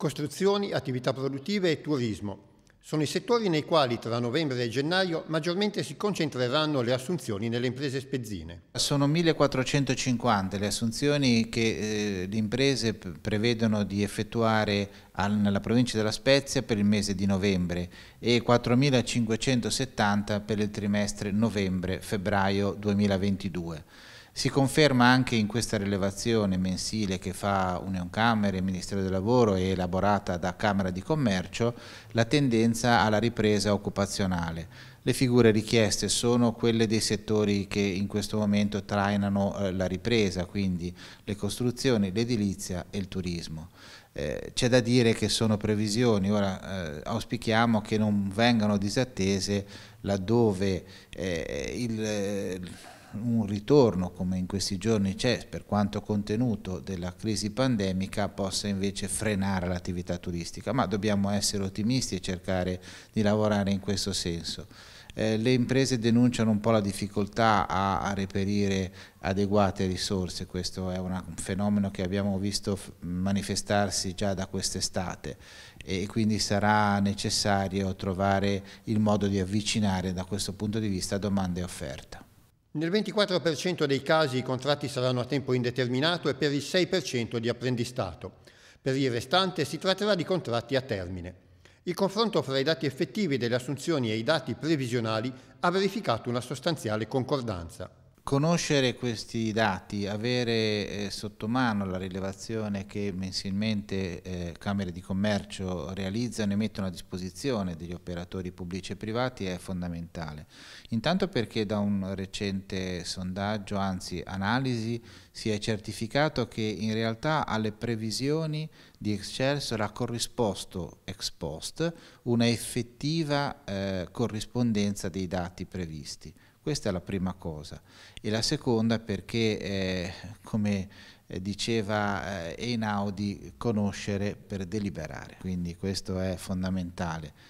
costruzioni, attività produttive e turismo. Sono i settori nei quali tra novembre e gennaio maggiormente si concentreranno le assunzioni nelle imprese spezzine. Sono 1450 le assunzioni che eh, le imprese prevedono di effettuare nella provincia della Spezia per il mese di novembre e 4570 per il trimestre novembre-febbraio 2022. Si conferma anche in questa rilevazione mensile che fa Union Camere e Ministero del Lavoro e elaborata da Camera di Commercio la tendenza alla ripresa occupazionale. Le figure richieste sono quelle dei settori che in questo momento trainano eh, la ripresa, quindi le costruzioni, l'edilizia e il turismo. Eh, c'è da dire che sono previsioni, ora eh, auspichiamo che non vengano disattese laddove eh, il un ritorno come in questi giorni c'è per quanto contenuto della crisi pandemica possa invece frenare l'attività turistica, ma dobbiamo essere ottimisti e cercare di lavorare in questo senso. Eh, le imprese denunciano un po' la difficoltà a, a reperire adeguate risorse, questo è una, un fenomeno che abbiamo visto manifestarsi già da quest'estate e quindi sarà necessario trovare il modo di avvicinare da questo punto di vista domanda e offerta. Nel 24% dei casi i contratti saranno a tempo indeterminato e per il 6% di apprendistato. Per il restante si tratterà di contratti a termine. Il confronto fra i dati effettivi delle assunzioni e i dati previsionali ha verificato una sostanziale concordanza. Conoscere questi dati, avere eh, sotto mano la rilevazione che mensilmente eh, Camere di Commercio realizzano e mettono a disposizione degli operatori pubblici e privati è fondamentale. Intanto perché da un recente sondaggio, anzi analisi, si è certificato che in realtà alle previsioni di Excel ha corrisposto ex post una effettiva eh, corrispondenza dei dati previsti. Questa è la prima cosa. E la seconda perché, eh, come eh, diceva eh, Einaudi, conoscere per deliberare. Quindi questo è fondamentale.